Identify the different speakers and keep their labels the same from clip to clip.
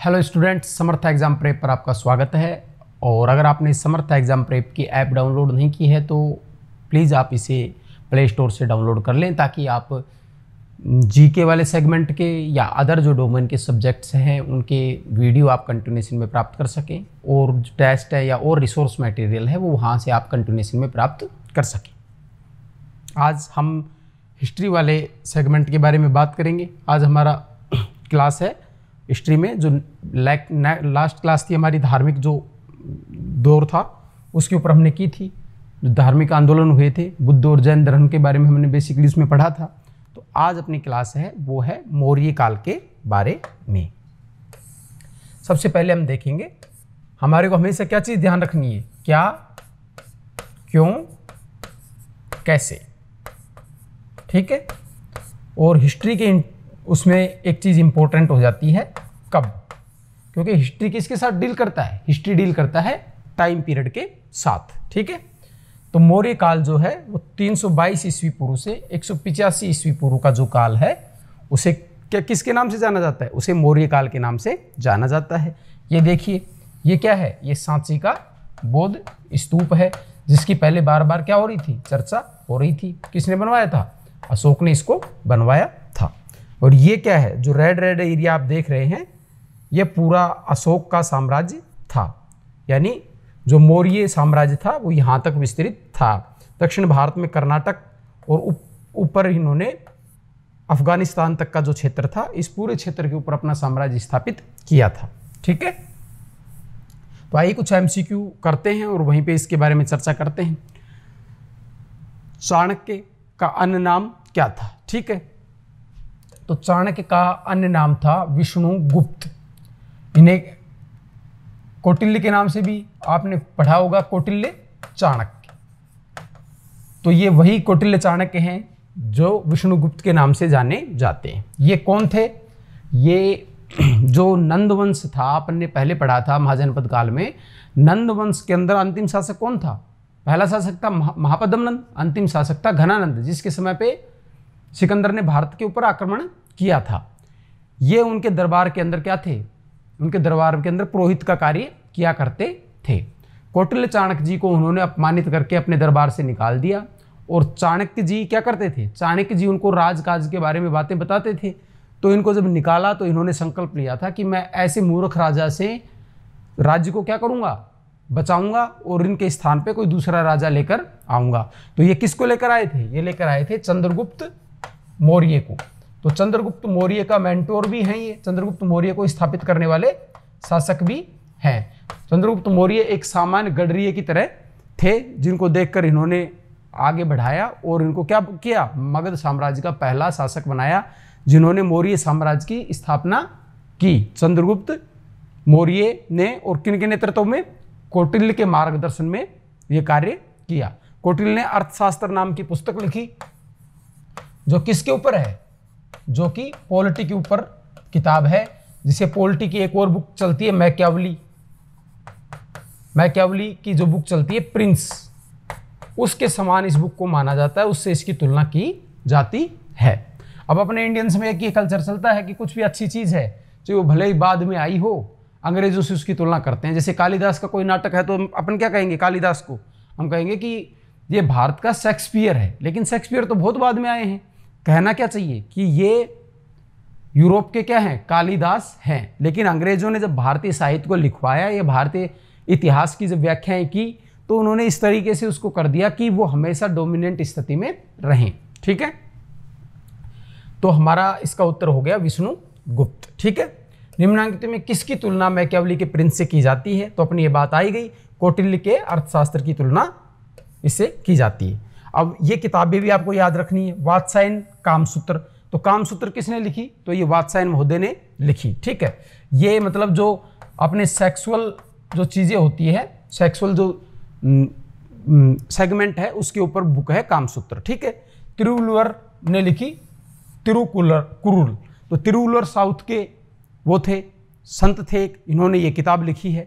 Speaker 1: hello students Samartha exam prep पर आपका स्वागत है और अगर आपने समर्था एग्ज़ाम प्रेप की ऐप डाउनलोड नहीं की है तो प्लीज़ आप इसे प्ले स्टोर से डाउनलोड कर लें ताकि आप जीके वाले सेगमेंट के या अदर जो डोमेन के सब्जेक्ट्स हैं उनके वीडियो आप कंटिन्यूशन में प्राप्त कर सकें और टेस्ट है या और रिसोर्स मटेरियल है वो वहाँ से आप कंटिन्यूशन में प्राप्त कर सकें आज हम हिस्ट्री वाले सेगमेंट के बारे में बात करेंगे आज हमारा क्लास है हिस्ट्री में जो लैक लास्ट क्लास थी हमारी धार्मिक जो दौर था उसके ऊपर हमने की थी जो धार्मिक आंदोलन हुए थे बुद्ध और जैन धर्म के बारे में हमने बेसिकली उसमें पढ़ा था तो आज अपनी क्लास है वो है मौर्य काल के बारे में सबसे पहले हम देखेंगे हमारे को हमेशा क्या चीज़ ध्यान रखनी है क्या क्यों कैसे ठीक है और हिस्ट्री के उसमें एक चीज़ इम्पोर्टेंट हो जाती है कब क्योंकि हिस्ट्री किसके साथ डील करता है हिस्ट्री डील करता है टाइम पीरियड के साथ ठीक है तो मौर्य काल जो है वो 322 ईस्वी पूर्व से एक ईस्वी पूर्व का जो काल है उसे क्या किसके नाम से जाना जाता है उसे मौर्य काल के नाम से जाना जाता है ये देखिए ये क्या है ये सांची का बौद्ध स्तूप है जिसकी पहले बार बार क्या हो रही थी चर्चा हो रही थी किसने बनवाया था अशोक ने इसको बनवाया था और ये क्या है जो रेड रेड एरिया आप देख रहे हैं ये पूरा अशोक का साम्राज्य था यानी जो मौर्य साम्राज्य था वो यहाँ तक विस्तृत था दक्षिण भारत में कर्नाटक और ऊपर इन्होंने अफगानिस्तान तक का जो क्षेत्र था इस पूरे क्षेत्र के ऊपर अपना साम्राज्य स्थापित किया था ठीक है तो आइए कुछ एमसीक्यू करते हैं और वहीं पे इसके बारे में चर्चा करते हैं चाणक्य का अन्य नाम क्या था ठीक है तो चाणक्य का अन्य नाम था विष्णुगुप्त इन्हें कौटिल्य के नाम से भी आपने पढ़ा होगा कौटिल्य चाणक्य तो ये वही कौटिल्य चाणक्य हैं जो विष्णुगुप्त के नाम से जाने जाते हैं ये कौन थे ये जो नंदवंश था अपन ने पहले पढ़ा था महाजनपद काल में नंदवंश के अंदर अंतिम शासक कौन था पहला शासक था महापद्मनंद अंतिम शासक था घनानंद जिसके समय पे सिकंदर ने भारत के ऊपर आक्रमण किया था ये उनके दरबार के अंदर क्या थे उनके दरबार के अंदर पुरोहित का कार्य किया करते थे कौटिल्य चाणक्य जी को उन्होंने अपमानित करके अपने दरबार से निकाल दिया और चाणक्य जी क्या करते थे चाणक्य जी उनको राजकाज के बारे में बातें बताते थे तो इनको जब निकाला तो इन्होंने संकल्प लिया था कि मैं ऐसे मूर्ख राजा से राज्य को क्या करूँगा बचाऊंगा और इनके स्थान पे कोई दूसरा राजा लेकर आऊंगा तो ये किसको लेकर आए थे ये लेकर आए थे चंद्रगुप्त मौर्य को तो चंद्रगुप्त मौर्य का मेंटोर भी हैं ये चंद्रगुप्त मौर्य को स्थापित करने वाले शासक भी हैं चंद्रगुप्त मौर्य एक सामान्य गडरिये की तरह थे जिनको देखकर इन्होंने आगे बढ़ाया और इनको क्या किया मगध साम्राज्य का पहला शासक बनाया जिन्होंने मौर्य साम्राज्य की स्थापना की चंद्रगुप्त मौर्य ने और किन के नेतृत्व में कौटिल्य के मार्गदर्शन में यह कार्य किया कौटिल्य ने अर्थशास्त्र नाम की पुस्तक लिखी जो किसके ऊपर है जो कि पॉलिटी के ऊपर किताब है जिसे पॉलिटी की एक और बुक चलती है मैक्यावली मैक्यावली की जो बुक चलती है प्रिंस उसके समान इस बुक को माना जाता है उससे इसकी तुलना की जाती है अब अपने इंडियंस में एक ये कल्चर चलता है कि कुछ भी अच्छी चीज़ है चाहे वो भले ही बाद में आई हो अंग्रेजों से उसकी तुलना करते हैं जैसे कालिदास का कोई नाटक है तो अपन क्या कहेंगे कालिदास को हम कहेंगे कि ये भारत का शेक्सपियर है लेकिन शेक्सपियर तो बहुत बाद में आए हैं कहना क्या चाहिए कि ये यूरोप के क्या हैं कालिदास हैं लेकिन अंग्रेजों ने जब भारतीय साहित्य को लिखवाया या भारतीय इतिहास की जब व्याख्याएं की तो उन्होंने इस तरीके से उसको कर दिया कि वो हमेशा डोमिनेंट स्थिति में रहें ठीक है तो हमारा इसका उत्तर हो गया विष्णु गुप्त ठीक है निम्नांकित में किसकी तुलना मैकेवली के प्रिंस से की जाती है तो अपनी ये बात आई गई कौटिल्य के अर्थशास्त्र की तुलना इससे की जाती है अब ये किताबें भी आपको याद रखनी है वात्सायन कामसूत्र तो कामसूत्र किसने लिखी तो ये वात्सायन महोदय ने लिखी ठीक है ये मतलब जो अपने सेक्सुअल जो चीज़ें होती है सेक्सुअल जो सेगमेंट है उसके ऊपर बुक है कामसूत्र ठीक है तिरुवलुअर ने लिखी तिरुकुलर कुरुल तो तिरुवलुअर साउथ के वो थे संत थे इन्होंने ये किताब लिखी है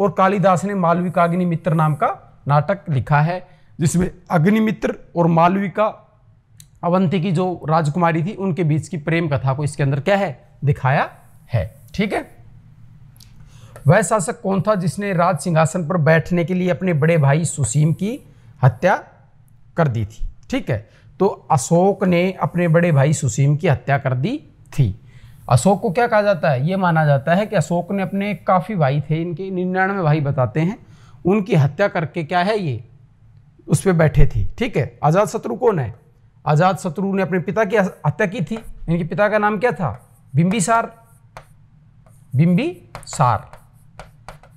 Speaker 1: और कालिदास ने मालविका अग्निमित्र नाम का नाटक लिखा है जिसमें अग्निमित्र और मालविका अवंती की जो राजकुमारी थी उनके बीच की प्रेम कथा को इसके अंदर क्या है दिखाया है ठीक है वह शासक कौन था जिसने राज सिंहासन पर बैठने के लिए अपने बड़े भाई सुसीम की हत्या कर दी थी ठीक है तो अशोक ने अपने बड़े भाई सुसीम की हत्या कर दी थी अशोक को क्या कहा जाता है ये माना जाता है कि अशोक ने अपने काफ़ी भाई थे इनके निन्यानवे भाई बताते हैं उनकी हत्या करके क्या है ये उस पर बैठे थी ठीक है आज़ाद शत्रु कौन है आज़ाद शत्रु ने अपने पिता की हत्या की थी इनके पिता का नाम क्या था बिम्बिसार सार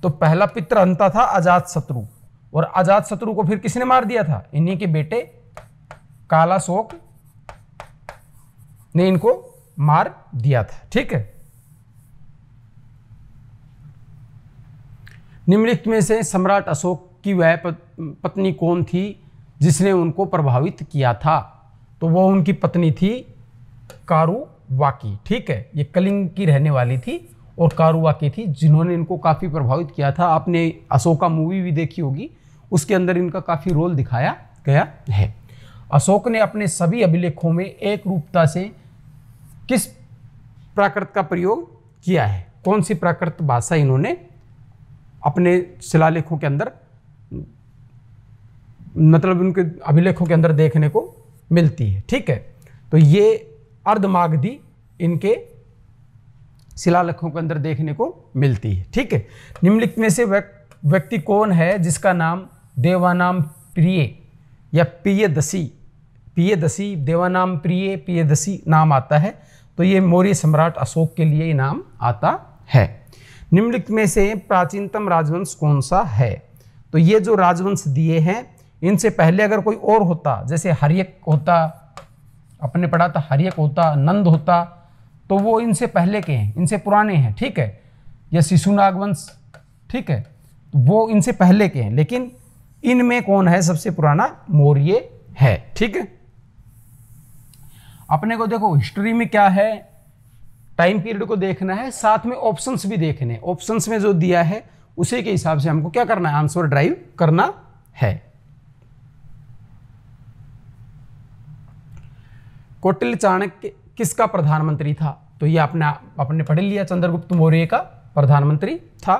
Speaker 1: तो पहला पित्र अंता था आज़ाद शत्रु और आज़ाद शत्रु को फिर किसने मार दिया था इन्हीं के बेटे काला शोक ने इनको मार दिया था ठीक है निम्नलिखित में से सम्राट अशोक की वह पत्नी कौन थी जिसने उनको प्रभावित किया था तो वो उनकी पत्नी थी कारुवाकी ठीक है ये कलिंग की रहने वाली थी और कारुवाकी थी जिन्होंने इनको काफ़ी प्रभावित किया था आपने अशोका मूवी भी देखी होगी उसके अंदर इनका काफ़ी रोल दिखाया गया है अशोक ने अपने सभी अभिलेखों में एक रूपता से किस प्राकृत का प्रयोग किया है कौन सी प्राकृत भाषा इन्होंने अपने शिलालेखों के अंदर मतलब उनके अभिलेखों के अंदर देखने को मिलती है ठीक है तो ये अर्धमागधी इनके शिलालेखों के अंदर देखने को मिलती है ठीक है निम्नलिखित में से व्यक्ति कौन है जिसका नाम देवानाम प्रिय या प्रियदशी प्रियदशी देवानाम प्रिय प्रियदशी नाम आता है तो ये मौर्य सम्राट अशोक के लिए इनाम आता है निम्नलिखित में से प्राचीनतम राजवंश कौन सा है तो ये जो राजवंश दिए हैं इनसे पहले अगर कोई और होता जैसे हरियक होता अपने पढ़ा था हरियक होता नंद होता तो वो इनसे पहले के हैं इनसे पुराने हैं ठीक है या शिशुनाग वंश ठीक है तो वो इनसे पहले के हैं लेकिन इनमें कौन है सबसे पुराना मौर्य है ठीक है अपने को देखो हिस्ट्री में क्या है टाइम पीरियड को देखना है साथ में ऑप्शंस भी देखने ऑप्शंस में जो दिया है उसी के हिसाब से हमको क्या करना है आंसर ड्राइव करना है कोटिल चाणक्य किसका प्रधानमंत्री था तो ये आपने आपने पढ़ लिया चंद्रगुप्त मौर्य का प्रधानमंत्री था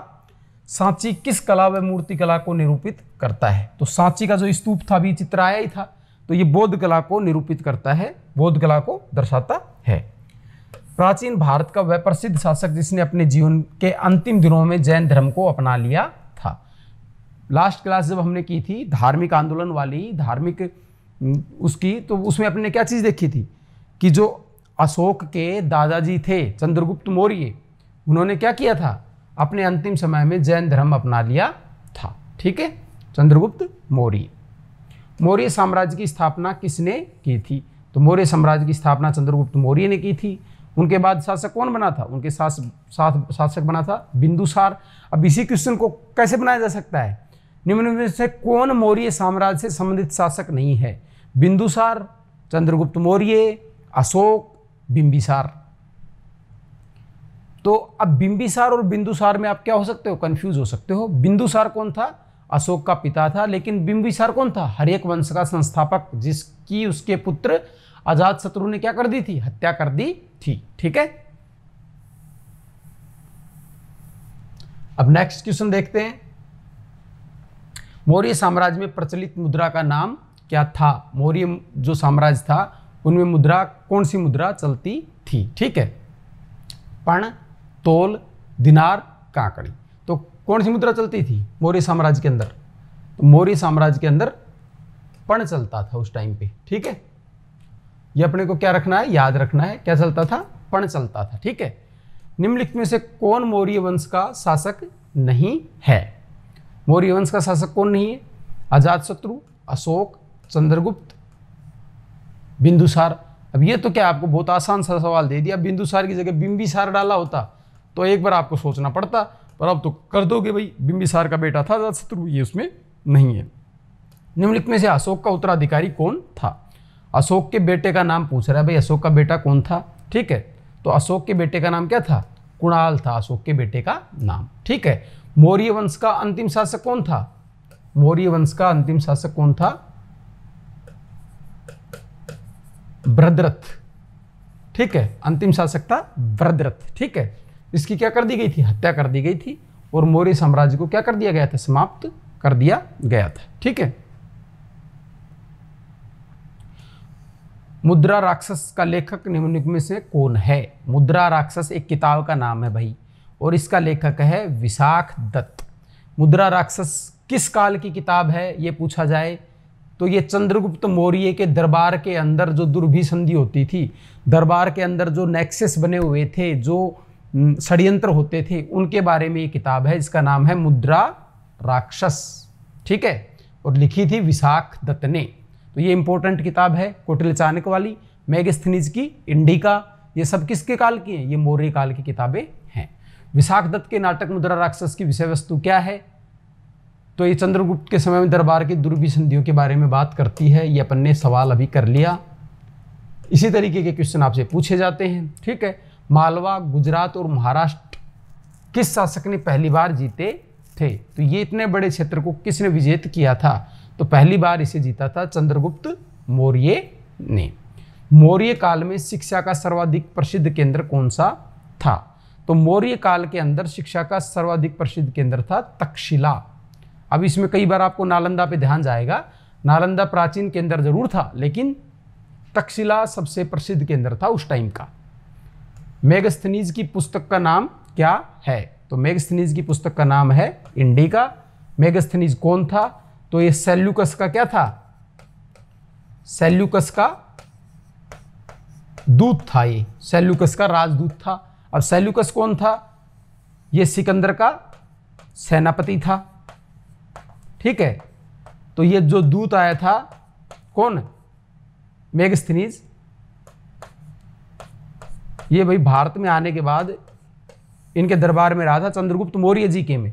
Speaker 1: सांची किस कला व मूर्ति कला को निरूपित करता है तो सांची का जो स्तूप था भी चित्र आया ही था तो ये बौद्ध कला को निरूपित करता है बौद्ध कला को दर्शाता है प्राचीन भारत का वह प्रसिद्ध शासक जिसने अपने जीवन के अंतिम दिनों में जैन धर्म को अपना लिया था लास्ट क्लास जब हमने की थी धार्मिक आंदोलन वाली धार्मिक उसकी तो उसमें अपने क्या चीज़ देखी थी कि जो अशोक के दादाजी थे चंद्रगुप्त मौर्य उन्होंने क्या किया था अपने अंतिम समय में जैन धर्म अपना लिया था ठीक है चंद्रगुप्त मौर्य मौर्य साम्राज्य की स्थापना किसने की थी तो मौर्य साम्राज्य की स्थापना चंद्रगुप्त मौर्य ने की थी उनके बाद शासक कौन बना था उनके साथ साथ शासक बना था बिंदुसार अब इसी क्वेश्चन को कैसे बनाया जा सकता है निम्न में से कौन मौर्य साम्राज्य से संबंधित शासक नहीं है बिंदुसार चंद्रगुप्त मौर्य अशोक बिंबिसार तो अब बिंबिसार और बिंदुसार में आप क्या हो सकते हो कंफ्यूज हो सकते हो बिंदुसार कौन था अशोक का पिता था लेकिन बिंबिसार कौन था हर एक वंश का संस्थापक जिसकी उसके पुत्र आजाद शत्रु ने क्या कर दी थी हत्या कर दी थी ठीक है अब नेक्स्ट क्वेश्चन देखते हैं मौर्य साम्राज्य में प्रचलित मुद्रा का नाम क्या था मौर्य जो साम्राज्य था उनमें मुद्रा कौन सी मुद्रा चलती थी ठीक है पण तोल दिनार काकड़ी तो कौन सी मुद्रा चलती थी मौर्य साम्राज्य के अंदर तो मौर्य साम्राज्य के अंदर पण चलता था उस टाइम पे ठीक है ये अपने को क्या रखना है याद रखना है क्या चलता था पण चलता था ठीक है निम्नलिखित में से कौन मौर्य वंश का शासक नहीं है मौर्य वंश का शासक कौन नहीं है अजात शत्रु अशोक चंद्रगुप्त बिंदुसार अब ये तो क्या आपको बहुत आसान सा सवाल दे दिया बिंदुसार की जगह बिंबिसार डाला होता तो एक बार आपको सोचना पड़ता पर अब तो कर दोगे भाई बिंबिसार का बेटा था अजात शत्रु ये उसमें नहीं है निम्नलिखित में से अशोक का उत्तराधिकारी कौन था अशोक के बेटे का नाम पूछ रहा है भाई अशोक का बेटा कौन था ठीक है तो अशोक के बेटे का नाम क्या था कुणाल था अशोक के बेटे का नाम ठीक है मौर्य वंश का अंतिम शासक कौन था मौर्य वंश का अंतिम शासक कौन था ब्रदरथ ठीक है अंतिम शासक था ब्रदरथ ठीक है इसकी क्या कर दी गई थी हत्या कर दी गई थी और मौर्य साम्राज्य को क्या कर दिया गया था समाप्त कर दिया गया था ठीक है मुद्रा राक्षस का लेखक निम्नलिखित में से कौन है मुद्रा राक्षस एक किताब का नाम है भाई और इसका लेखक है विशाख दत्त मुद्रा राक्षस किस काल की किताब है ये पूछा जाए तो ये चंद्रगुप्त मौर्य के दरबार के अंदर जो दुर्भी संधि होती थी दरबार के अंदर जो नेक्सेस बने हुए थे जो षड्यंत्र होते थे उनके बारे में ये किताब है इसका नाम है मुद्रा राक्षस ठीक है और लिखी थी विशाख दत्त ने तो ये इंपॉर्टेंट किताब है कोटिल चाणक्य वाली मेगस्थनीज की इंडिका ये सब किसके काल की हैं ये मौर्य काल की किताबें हैं विशाख दत्त के नाटक मुद्रा राक्षस की विषय वस्तु क्या है तो ये चंद्रगुप्त के समय में दरबार की दुर्भि संधियों के बारे में बात करती है ये अपन ने सवाल अभी कर लिया इसी तरीके के क्वेश्चन आपसे पूछे जाते हैं ठीक है मालवा गुजरात और महाराष्ट्र किस शासक ने पहली बार जीते थे तो ये इतने बड़े क्षेत्र को किसने विजेत किया था तो पहली बार इसे जीता था चंद्रगुप्त मौर्य ने मौर्य काल में शिक्षा का सर्वाधिक प्रसिद्ध केंद्र कौन सा था तो मौर्य काल के अंदर शिक्षा का सर्वाधिक प्रसिद्ध केंद्र था तक्षशिला अब इसमें कई बार आपको नालंदा पे ध्यान जाएगा नालंदा प्राचीन केंद्र जरूर था लेकिन तक्षशिला सबसे प्रसिद्ध केंद्र था उस टाइम का मेगस्थनीज की पुस्तक का नाम क्या है तो मेगस्थनीज की पुस्तक का नाम है इंडिका मेगस्थनीज कौन था तो ये सेल्यूकस का क्या था सेल्यूकस का दूत था ये सेल्यूकस का राजदूत था अब सेल्यूकस कौन था ये सिकंदर का सेनापति था ठीक है तो ये जो दूत आया था कौन मेगस्थनीज ये भाई भारत में आने के बाद इनके दरबार में रहा था चंद्रगुप्त मौर्य जी के में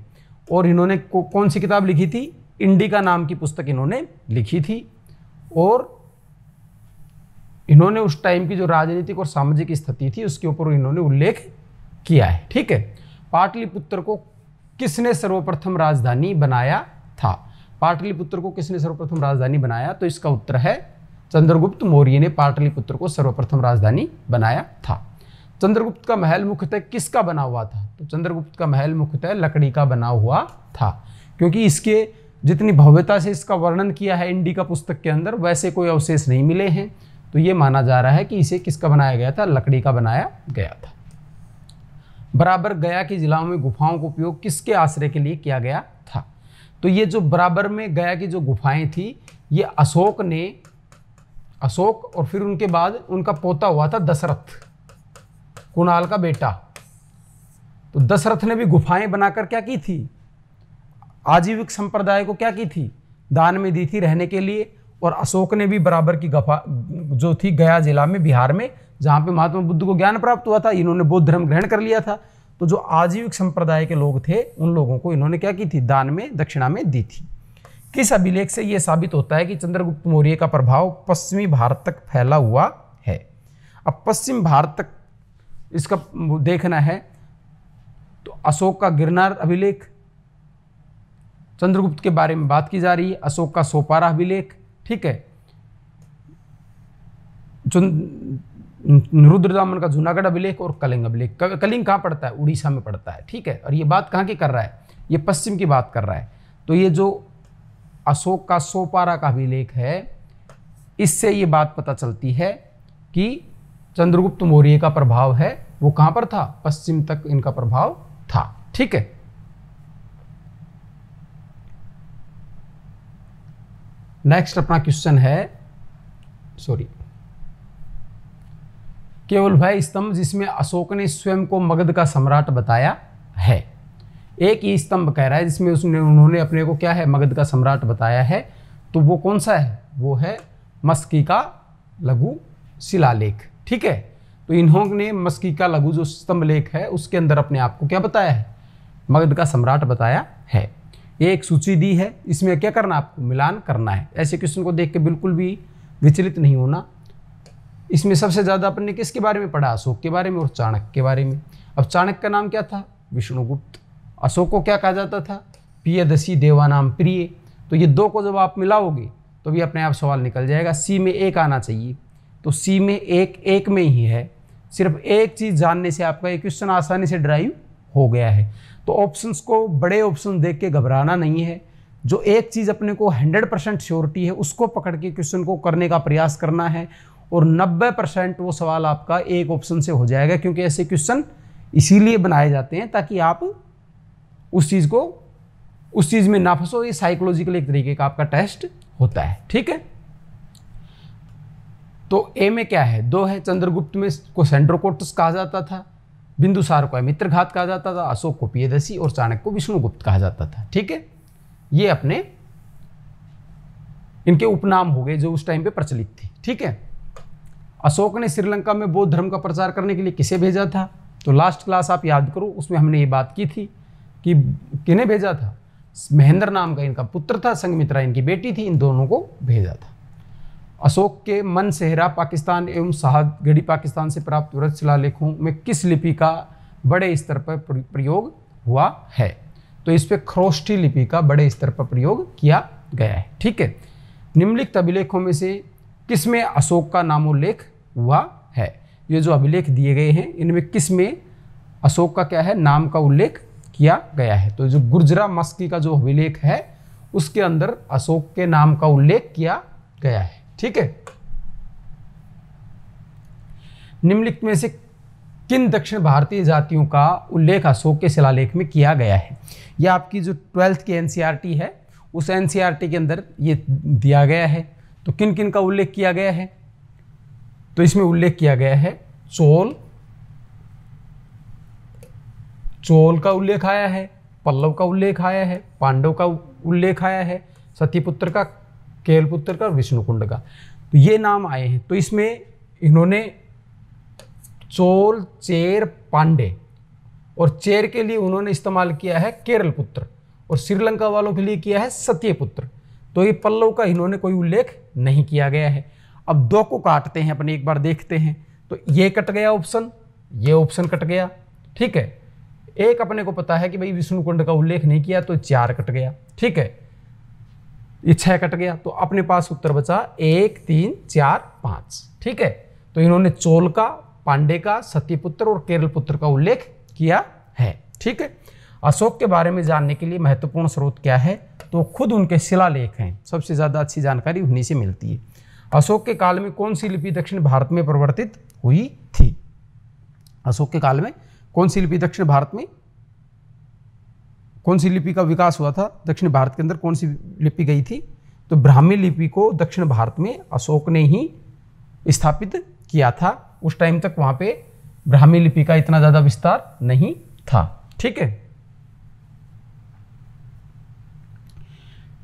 Speaker 1: और इन्होंने कौन सी किताब लिखी थी इंडिका नाम की पुस्तक इन्होंने लिखी थी और इन्होंने उस टाइम की जो राजनीतिक और सामाजिक स्थिति थी उसके ऊपर इन्होंने उल्लेख किया है ठीक है पाटलिपुत्र को किसने सर्वप्रथम राजधानी बनाया था पाटलिपुत्र को किसने सर्वप्रथम राजधानी बनाया तो इसका उत्तर है चंद्रगुप्त मौर्य ने पाटलिपुत्र को सर्वप्रथम राजधानी बनाया था चंद्रगुप्त का महल मुख्यतः किसका बना हुआ था तो चंद्रगुप्त का महल मुख्यतः लकड़ी का बना हुआ था क्योंकि इसके जितनी भव्यता से इसका वर्णन किया है इंडी का पुस्तक के अंदर वैसे कोई अवशेष नहीं मिले हैं तो ये माना जा रहा है कि इसे किसका बनाया गया था लकड़ी का बनाया गया था बराबर गया की जिलाओं में गुफाओं का उपयोग किसके आश्रय के लिए किया गया था तो ये जो बराबर में गया की जो गुफाएं थी ये अशोक ने अशोक और फिर उनके बाद उनका पोता हुआ था दशरथ कुणाल का बेटा तो दशरथ ने भी गुफाएं बनाकर क्या की थी आजीविक संप्रदाय को क्या की थी दान में दी थी रहने के लिए और अशोक ने भी बराबर की गफा जो थी गया जिला में बिहार में जहाँ पे महात्मा बुद्ध को ज्ञान प्राप्त हुआ था इन्होंने बौद्ध धर्म ग्रहण कर लिया था तो जो आजीविक संप्रदाय के लोग थे उन लोगों को इन्होंने क्या की थी दान में दक्षिणा में दी थी किस अभिलेख से ये साबित होता है कि चंद्रगुप्त मौर्य का प्रभाव पश्चिमी भारत तक फैला हुआ है अब पश्चिम भारत तक इसका देखना है तो अशोक का गिरनार अभिलेख चंद्रगुप्त के बारे में बात की जा रही है अशोक का सोपारा अभिलेख ठीक है रुद्रदामन का जूनागढ़ अभिलेख और कलिंग अभिलेख कलिंग कहाँ पड़ता है उड़ीसा में पड़ता है ठीक है और ये बात कहाँ की कर रहा है ये पश्चिम की बात कर रहा है तो ये जो अशोक का सोपारा का अभिलेख है इससे ये बात पता चलती है कि चंद्रगुप्त मौर्य का प्रभाव है वो कहाँ पर था पश्चिम तक इनका प्रभाव था ठीक है नेक्स्ट अपना क्वेश्चन है सॉरी केवल वह स्तंभ जिसमें अशोक ने स्वयं को मगध का सम्राट बताया है एक ही स्तंभ कह रहा है जिसमें उसने उन्होंने अपने को क्या है मगध का सम्राट बताया है तो वो कौन सा है वो है मस्की का लघु शिलालेख ठीक है तो इन्होंने मस्की का लघु जो स्तंभ लेख है उसके अंदर अपने आप को क्या बताया है मगध का सम्राट बताया है ये एक सूची दी है इसमें क्या करना आपको मिलान करना है ऐसे क्वेश्चन को देख के बिल्कुल भी विचलित नहीं होना इसमें सबसे ज़्यादा अपन ने किसके बारे में पढ़ा अशोक के बारे में और चाणक्य के बारे में अब चाणक्य का नाम क्या था विष्णुगुप्त अशोक को क्या कहा जाता था प्रियदशी देवानाम प्रिय तो ये दो को जब आप मिलाओगे तो भी अपने आप सवाल निकल जाएगा सी में एक आना चाहिए तो सी में एक एक में ही है सिर्फ एक चीज़ जानने से आपका ये क्वेश्चन आसानी से ड्राइव हो गया है तो ऑप्शंस को बड़े ऑप्शन देख के घबराना नहीं है जो एक चीज़ अपने को 100 परसेंट श्योरिटी है उसको पकड़ के क्वेश्चन को करने का प्रयास करना है और 90 परसेंट वो सवाल आपका एक ऑप्शन से हो जाएगा क्योंकि ऐसे क्वेश्चन इसीलिए बनाए जाते हैं ताकि आप उस चीज़ को उस चीज़ में ना फंसो ये साइकोलॉजिकल एक तरीके का आपका टेस्ट होता है ठीक है तो ए में क्या है दो है चंद्रगुप्त में को सेंड्रोकोटस कहा जाता था बिंदुसार को अमित्र घात कहा जाता था अशोक को पियदशी और चाणक्य को विष्णुगुप्त कहा जाता था ठीक है ये अपने इनके उपनाम हो गए जो उस टाइम पे प्रचलित थे ठीक है अशोक ने श्रीलंका में बौद्ध धर्म का प्रचार करने के लिए किसे भेजा था तो लास्ट क्लास आप याद करो उसमें हमने ये बात की थी कि किन्हें भेजा था महेंद्र नाम का इनका पुत्र था संगमित्रा इनकी बेटी थी इन दोनों को भेजा था अशोक के मन सेहरा पाकिस्तान एवं साहदगढ़ी पाकिस्तान से प्राप्त व्रत शिलालेखों में किस लिपि का बड़े स्तर पर प्रयोग हुआ है तो इस पर ख्रोष्ठी लिपि का बड़े स्तर पर प्रयोग किया गया है ठीक है निम्नलिखित अभिलेखों में से किस में अशोक का नामोल्लेख हुआ है ये जो अभिलेख दिए गए हैं इनमें किस में अशोक का क्या है नाम का उल्लेख किया गया है तो जो गुर्जरा मस्की का जो अभिलेख है उसके अंदर अशोक के नाम का उल्लेख किया गया है ठीक है निम्नलिखित में से किन दक्षिण भारतीय जातियों का उल्लेख अशोक के शिलालेख में किया गया है यह आपकी जो ट्वेल्थ की एनसीईआरटी e है उस एनसीईआरटी e के अंदर यह दिया गया है तो किन किन का उल्लेख किया गया है तो इसमें उल्लेख किया गया है चोल चोल का उल्लेख आया है पल्लव का उल्लेख आया है पांडव का उल्लेख आया है सतीपुत्र का केलपुत्र का और विष्णुकुंड का तो ये नाम आए हैं तो इसमें इन्होंने चोल चेर पांडे और चेर के लिए उन्होंने इस्तेमाल किया है केरल पुत्र और श्रीलंका वालों के लिए किया है सत्यपुत्र तो ये पल्लव का इन्होंने कोई उल्लेख नहीं किया गया है अब दो को काटते हैं अपने एक बार देखते हैं तो ये कट गया ऑप्शन ये ऑप्शन कट गया ठीक है एक अपने को पता है कि भाई विष्णुकुंड का उल्लेख नहीं किया तो चार कट गया ठीक है ये छह कट गया तो अपने पास उत्तर बचा एक तीन चार पांच ठीक है तो इन्होंने चोल का पांडे का सत्यपुत्र और केरल पुत्र का उल्लेख किया है ठीक है अशोक के बारे में जानने के लिए महत्वपूर्ण स्रोत क्या है तो खुद उनके शिलालेख हैं सबसे ज़्यादा अच्छी जानकारी उन्हीं से मिलती है अशोक के काल में कौन सी लिपि दक्षिण भारत में परिवर्तित हुई थी अशोक के काल में कौन सी लिपि दक्षिण भारत में कौन सी लिपि का विकास हुआ था दक्षिण भारत के अंदर कौन सी लिपि गई थी तो ब्राह्मी लिपि को दक्षिण भारत में अशोक ने ही स्थापित किया था उस टाइम तक वहाँ पे ब्राह्मी लिपि का इतना ज़्यादा विस्तार नहीं था ठीक है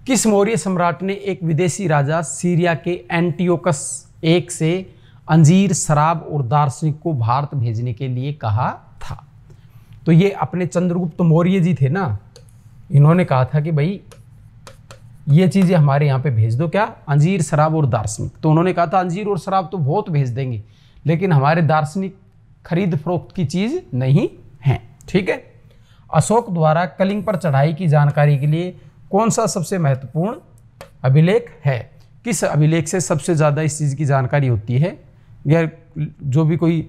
Speaker 1: किस मौर्य सम्राट ने एक विदेशी राजा सीरिया के एंटीओकस एक से अंजीर शराब और दार्शनिक को भारत भेजने के लिए कहा था तो ये अपने चंद्रगुप्त मौर्य जी थे ना इन्होंने कहा था कि भाई ये चीज़ें हमारे यहाँ पे भेज दो क्या अंजीर शराब और दार्शनिक तो उन्होंने कहा था अंजीर और शराब तो बहुत भेज देंगे लेकिन हमारे दार्शनिक खरीद फरोख्त की चीज़ नहीं है ठीक है अशोक द्वारा कलिंग पर चढ़ाई की जानकारी के लिए कौन सा सबसे महत्वपूर्ण अभिलेख है किस अभिलेख से सबसे ज़्यादा इस चीज़ की जानकारी होती है या जो भी कोई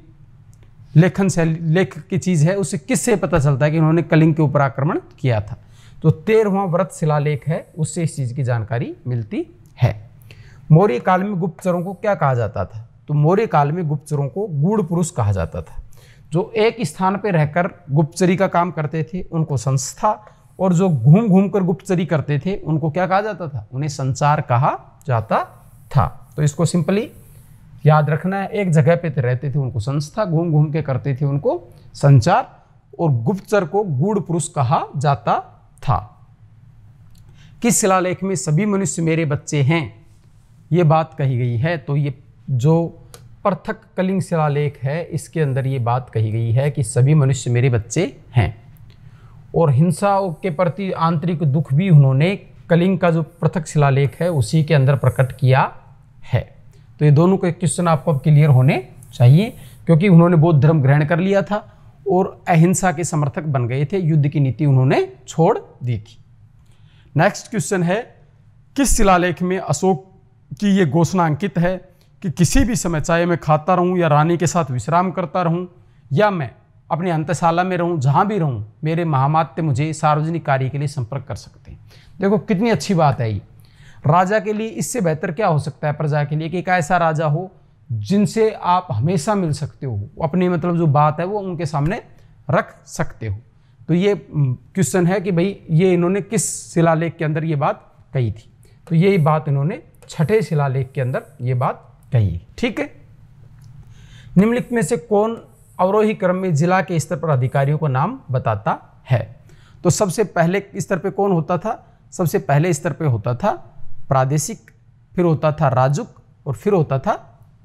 Speaker 1: लेखन शैली लेख की चीज़ है उसे किससे पता चलता है कि उन्होंने कलिंग के ऊपर आक्रमण किया था तो तेरहवा व्रत शिलालेख है उससे इस चीज़ की जानकारी मिलती है मौर्य काल में गुप्तचरों को क्या कहा जाता था तो मौर्य काल में गुप्तचरों को गूढ़ पुरुष कहा जाता था जो एक स्थान पर रहकर गुप्तचरी का काम करते थे उनको संस्था और जो घूम घूम कर गुप्तचरी करते थे उनको क्या कहा जाता था उन्हें संचार कहा जाता था तो इसको सिंपली याद रखना है एक जगह पे तो रहते थे उनको संस्था घूम घूम के करते थे उनको संचार और गुप्तचर को गूढ़ पुरुष कहा जाता था किस शिलालेख में सभी मनुष्य मेरे बच्चे हैं ये बात कही गई है तो ये जो पृथक कलिंग शिलालेख है इसके अंदर ये बात कही गई है कि सभी मनुष्य मेरे बच्चे हैं और हिंसा के प्रति आंतरिक दुख भी उन्होंने कलिंग का जो पृथक शिलालेख है उसी के अंदर प्रकट किया है तो ये दोनों के क्वेश्चन आपको क्लियर होने चाहिए क्योंकि उन्होंने बौद्ध धर्म ग्रहण कर लिया था और अहिंसा के समर्थक बन गए थे युद्ध की नीति उन्होंने छोड़ दी थी नेक्स्ट क्वेश्चन है किस शिलालेख में अशोक की ये घोषणा अंकित है कि किसी भी समय चाहे मैं खाता रहूं या रानी के साथ विश्राम करता रहूं या मैं अपनी अंतशाला में रहूं जहां भी रहूं मेरे महामात्य मुझे सार्वजनिक कार्य के लिए संपर्क कर सकते हैं देखो कितनी अच्छी बात है ये राजा के लिए इससे बेहतर क्या हो सकता है प्रजा के लिए कि एक ऐसा राजा हो जिनसे आप हमेशा मिल सकते हो अपनी मतलब जो बात है वो उनके सामने रख सकते हो तो ये हम्म, क्वेश्चन है कि भाई ये इन्होंने किस शिलालेख के अंदर ये बात कही थी तो यही बात इन्होंने छठे शिलालेख के अंदर ये बात कही ठीक है निम्नलिखित में से कौन अवरोही क्रम में जिला के स्तर पर अधिकारियों को नाम बताता है तो सबसे पहले स्तर पर कौन होता था सबसे पहले स्तर पर होता था प्रादेशिक फिर होता था राजुक और फिर होता था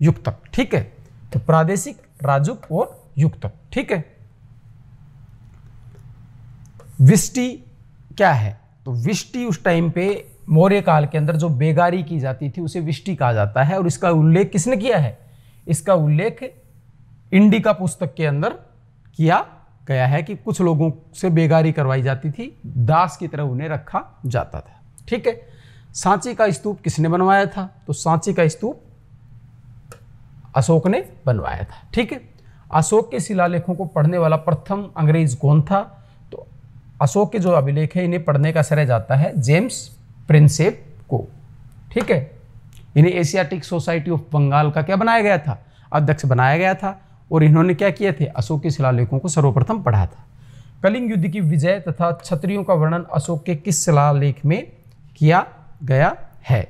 Speaker 1: युक्तक ठीक है तो प्रादेशिक राजुक और युक्तक ठीक है विष्टि क्या है तो विष्टि उस टाइम पे मौर्य काल के अंदर जो बेगारी की जाती थी उसे विष्टि कहा जाता है और इसका उल्लेख किसने किया है इसका उल्लेख इंडिका पुस्तक के अंदर किया गया है कि कुछ लोगों से बेगारी करवाई जाती थी दास की तरह उन्हें रखा जाता था ठीक है सांची का स्तूप किसने बनवाया था तो सांची का स्तूप अशोक ने बनवाया था ठीक है अशोक के शिलालेखों को पढ़ने वाला प्रथम अंग्रेज कौन था तो अशोक के जो अभिलेख है इन्हें पढ़ने का श्रेय जाता है जेम्स प्रिंसेप को ठीक है इन्हें एशियाटिक सोसाइटी ऑफ बंगाल का क्या बनाया गया था अध्यक्ष बनाया गया था और इन्होंने क्या किए थे अशोक के शिलालेखों को सर्वप्रथम पढ़ा था कलिंग युद्ध की विजय तथा क्षत्रियों का वर्णन अशोक के किस शिलालेख में किया गया है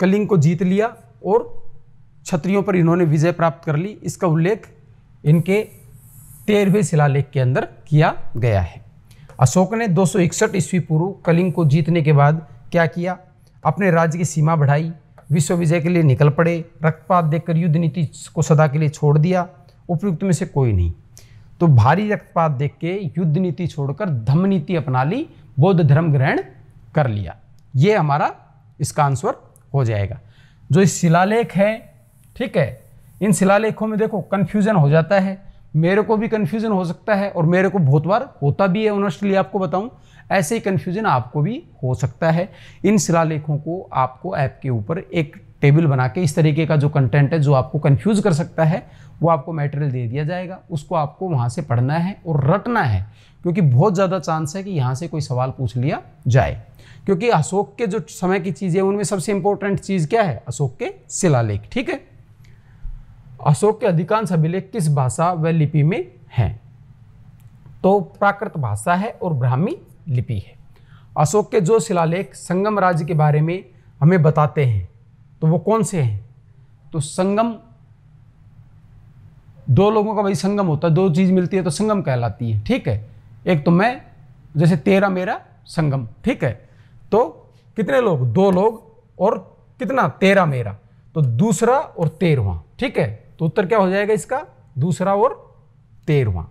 Speaker 1: कलिंग को जीत लिया और क्षत्रियों पर इन्होंने विजय प्राप्त कर ली इसका उल्लेख इनके तेरहवें शिलालेख के अंदर किया गया है अशोक ने दो ईस्वी पूर्व कलिंग को जीतने के बाद क्या किया अपने राज्य की सीमा बढ़ाई विश्व विजय के लिए निकल पड़े रक्तपात देखकर युद्ध नीति को सदा के लिए छोड़ दिया उपयुक्त में से कोई नहीं तो भारी रक्तपात देख के युद्ध नीति छोड़कर धम्म नीति अपना ली बौद्ध धर्म ग्रहण कर लिया ये हमारा इसका आंसर हो जाएगा जो इस शिलालेख है ठीक है इन शिलालेखों में देखो कन्फ्यूज़न हो जाता है मेरे को भी कन्फ्यूज़न हो सकता है और मेरे को बहुत बार होता भी है ऑनेस्टली आपको बताऊं ऐसे ही कन्फ्यूज़न आपको भी हो सकता है इन शिलालेखों को आपको ऐप के ऊपर एक टेबल बना के इस तरीके का जो कंटेंट है जो आपको कन्फ्यूज़ कर सकता है वो आपको मेटेरियल दे दिया जाएगा उसको आपको वहाँ से पढ़ना है और रटना है क्योंकि बहुत ज़्यादा चांस है कि यहाँ से कोई सवाल पूछ लिया जाए क्योंकि अशोक के जो समय की चीज़ें उनमें सबसे इंपॉर्टेंट चीज़ क्या है अशोक के शिलालेख ठीक है अशोक के अधिकांश अभिलेख किस भाषा व लिपि में हैं तो प्राकृत भाषा है और ब्राह्मी लिपि है अशोक के जो शिलालेख संगम राज्य के बारे में हमें बताते हैं तो वो कौन से हैं तो संगम दो लोगों का भाई संगम होता है दो चीज़ मिलती है तो संगम कहलाती है ठीक है एक तो मैं जैसे तेरा मेरा संगम ठीक है तो कितने लोग दो लोग और कितना तेरा मेरा तो दूसरा और तेरहवा ठीक है तो उत्तर क्या हो जाएगा इसका दूसरा और तेरवा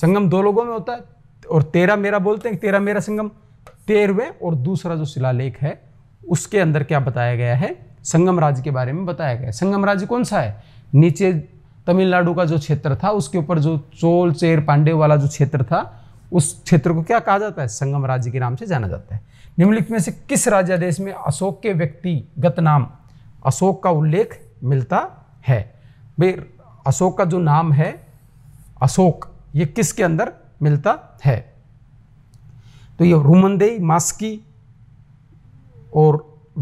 Speaker 1: संगम दो लोगों में होता है और तेरह मेरा बोलते हैं तेरह मेरा संगम तेरहवें और दूसरा जो शिलालेख है उसके अंदर क्या बताया गया है संगम राज्य के बारे में बताया गया है संगम राज्य कौन सा है नीचे तमिलनाडु का जो क्षेत्र था उसके ऊपर जो चोल चेर पांडे वाला जो क्षेत्र था उस क्षेत्र को क्या कहा जाता है संगम राज्य के नाम से जाना जाता है निम्नलिखित में से किस राज्यादेश में अशोक के व्यक्तिगत नाम अशोक का उल्लेख मिलता है भाई अशोक का जो नाम है अशोक ये किसके अंदर मिलता है तो ये रुमनदेई मास्की और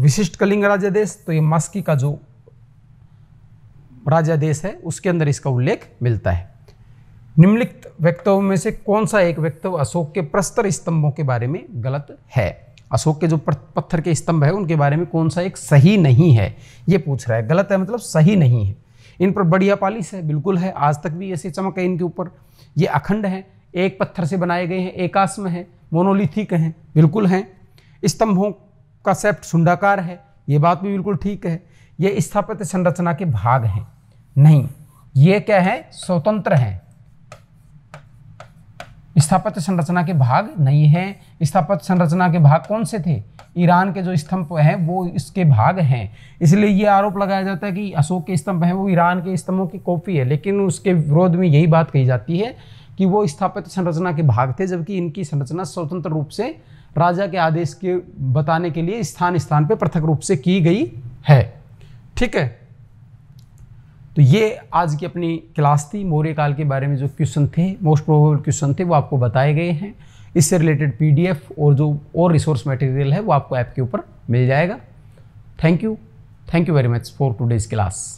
Speaker 1: विशिष्ट कलिंग देश तो ये मास्की का जो देश है उसके अंदर इसका उल्लेख मिलता है निम्नलिखित वक्तव्यों में से कौन सा एक वक्तव्य अशोक के प्रस्तर स्तंभों के बारे में गलत है अशोक के जो पत्थर के स्तंभ है उनके बारे में कौन सा एक सही नहीं है ये पूछ रहा है गलत है मतलब सही नहीं है इन पर बढ़िया पालिस है बिल्कुल है आज तक भी ऐसे चमक है इनके ऊपर ये अखंड हैं एक पत्थर से बनाए गए हैं एकास्म हैं मोनोलिथिक हैं बिल्कुल हैं स्तंभों का सेप्ट सुंडाकार है ये बात भी बिल्कुल ठीक है ये स्थापत्य संरचना के भाग हैं नहीं ये क्या है स्वतंत्र हैं स्थापत्य संरचना के भाग नहीं हैं स्थापत्य संरचना के भाग कौन से थे ईरान के जो स्तंभ हैं वो इसके भाग हैं इसलिए ये आरोप लगाया जाता है कि अशोक के स्तंभ हैं वो ईरान के स्तंभों की कॉपी है लेकिन उसके विरोध में यही बात कही जाती है कि वो स्थापत्य संरचना के भाग थे जबकि इनकी संरचना स्वतंत्र रूप से राजा के आदेश के बताने के लिए स्थान स्थान पर पृथक रूप से की गई है ठीक है तो ये आज की अपनी क्लास थी मौर्य काल के बारे में जो क्वेश्चन थे मोस्ट प्रोबेबल क्वेश्चन थे वो आपको बताए गए हैं इससे रिलेटेड पीडीएफ और जो और रिसोर्स मटेरियल है वो आपको ऐप के ऊपर मिल जाएगा thank you thank you very much for today's class